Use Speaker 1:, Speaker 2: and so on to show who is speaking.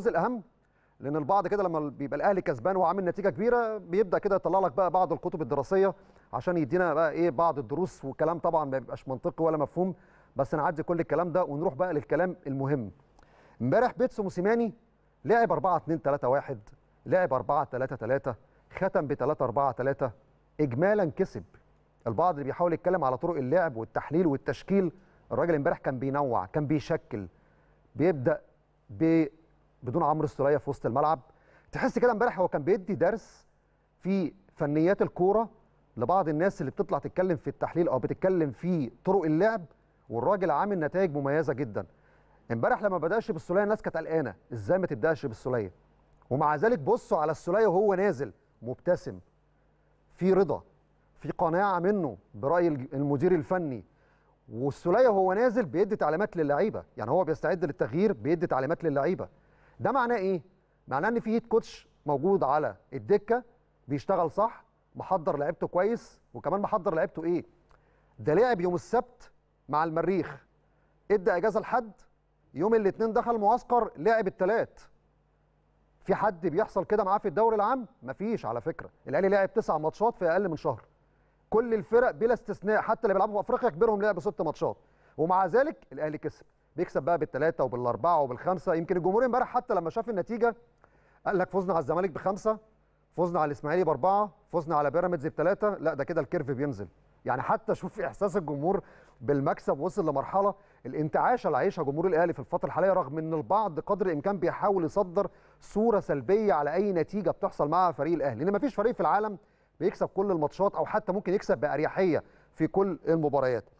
Speaker 1: الجزء الاهم لان البعض كده لما بيبقى الاهلي كسبان وعامل نتيجه كبيره بيبدا كده يطلع لك بقى بعض الكتب الدراسيه عشان يدينا بقى ايه بعض الدروس والكلام طبعا ما بيبقاش منطقي ولا مفهوم بس نعدي كل الكلام ده ونروح بقى للكلام المهم امبارح بيتسو موسيماني لعب 4 2 3 1 لعب 4 3 3 ختم ب 3 4 3 اجمالا كسب البعض اللي بيحاول يتكلم على طرق اللعب والتحليل والتشكيل الراجل امبارح كان بينوع كان بيشكل بيبدا ب بدون عمرو السوليه في وسط الملعب تحس كده امبارح هو كان بيدي درس في فنيات الكوره لبعض الناس اللي بتطلع تتكلم في التحليل او بتتكلم في طرق اللعب والراجل عامل نتائج مميزه جدا امبارح لما بداش بالسوليه الناس كانت قلقانه ازاي ما تبداش بالسوليه ومع ذلك بصوا على السوليه وهو نازل مبتسم في رضا في قناعه منه براي المدير الفني والسوليه وهو نازل بيدي تعليمات للعيبه يعني هو بيستعد للتغيير بيدي تعليمات للعيبه ده معناه ايه معناه ان في هيت كوتش موجود على الدكه بيشتغل صح محضر لعيبته كويس وكمان محضر لعيبته ايه ده لعب يوم السبت مع المريخ ادى اجازه لحد يوم الاثنين دخل معسكر لعب الثلاث في حد بيحصل كده معاه في الدوري العام مفيش على فكره الاهلي لعب تسع ماتشات في اقل من شهر كل الفرق بلا استثناء حتى اللي بيلعبوا في افريقيا كبيرهم لعبوا ست ماتشات ومع ذلك الاهلي كسب بيكسب بقى بالثلاثه وبالاربعه وبالخمسه يمكن الجمهور امبارح حتى لما شاف النتيجه قال لك فزنا على الزمالك بخمسه فزنا على الاسماعيلي باربعه فزنا على بيراميدز بثلاثه لا ده كده الكيرف بينزل يعني حتى شوف احساس الجمهور بالمكسب وصل لمرحله الانتعاش اللي عايشها جمهور الاهلي في الفتره الحاليه رغم ان البعض قدر الامكان بيحاول يصدر صوره سلبيه على اي نتيجه بتحصل مع فريق الاهلي لان مفيش فريق في العالم بيكسب كل الماتشات او حتى ممكن يكسب باريحيه في كل المباريات